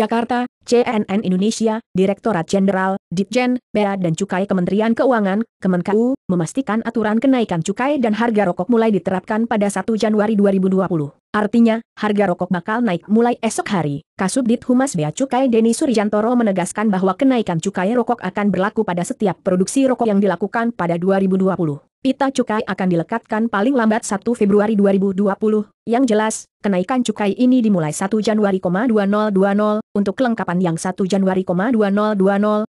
Jakarta, CNN Indonesia, Direktorat Jenderal, Ditjen, Bea dan Cukai Kementerian Keuangan, Kemenkeu, memastikan aturan kenaikan cukai dan harga rokok mulai diterapkan pada 1 Januari 2020. Artinya, harga rokok bakal naik mulai esok hari. Kasubdit Humas Bea Cukai Deni Suryantoro menegaskan bahwa kenaikan cukai rokok akan berlaku pada setiap produksi rokok yang dilakukan pada 2020. Pita cukai akan dilekatkan paling lambat 1 Februari 2020. Yang jelas, kenaikan cukai ini dimulai 1 Januari 2020 untuk kelengkapan yang 1 Januari 2020,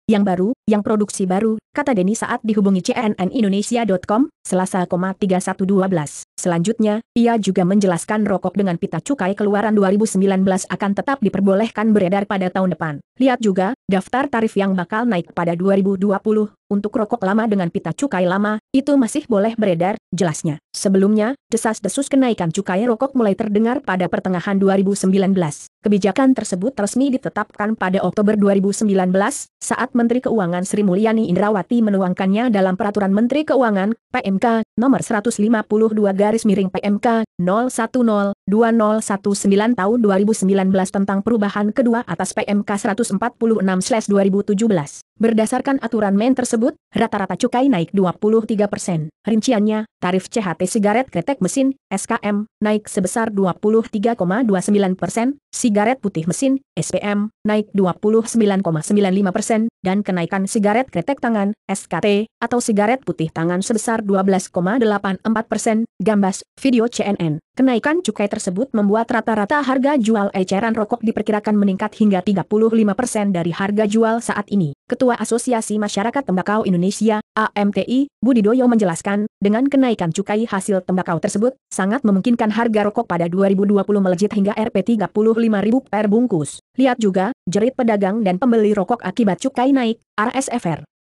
yang baru, yang produksi baru, kata Denny saat dihubungi cnnindonesia.com, selasa 3112. Selanjutnya, ia juga menjelaskan rokok dengan pita cukai keluaran 2019 akan tetap diperbolehkan beredar pada tahun depan. Lihat juga, daftar tarif yang bakal naik pada 2020, untuk rokok lama dengan pita cukai lama, itu masih boleh beredar, jelasnya. Sebelumnya, desas-desus kenaikan cukai rokok mulai terdengar pada pertengahan 2019. Kebijakan tersebut resmi di ditetapkan pada Oktober 2019, saat Menteri Keuangan Sri Mulyani Indrawati menuangkannya dalam Peraturan Menteri Keuangan, PMK, nomor 152 garis miring PMK, 010-2019 tahun 2019 tentang perubahan kedua atas PMK 146-2017. Berdasarkan aturan main tersebut, rata-rata cukai naik 23 persen. Rinciannya, tarif CHT sigaret kretek mesin, SKM, naik sebesar 23,29 persen, sigaret putih mesin, SPM, naik 29,95 persen, dan kenaikan sigaret kretek tangan, SKT, atau sigaret putih tangan sebesar 12,84 persen. Gambas, video CNN. Kenaikan cukai tersebut membuat rata-rata harga jual eceran rokok diperkirakan meningkat hingga 35% persen dari harga jual saat ini. Ketua Asosiasi Masyarakat Tembakau Indonesia, AMTI, Budi Doyo menjelaskan, dengan kenaikan cukai hasil tembakau tersebut, sangat memungkinkan harga rokok pada 2020 melejit hingga Rp35.000 per bungkus. Lihat juga, jerit pedagang dan pembeli rokok akibat cukai naik, RSFR.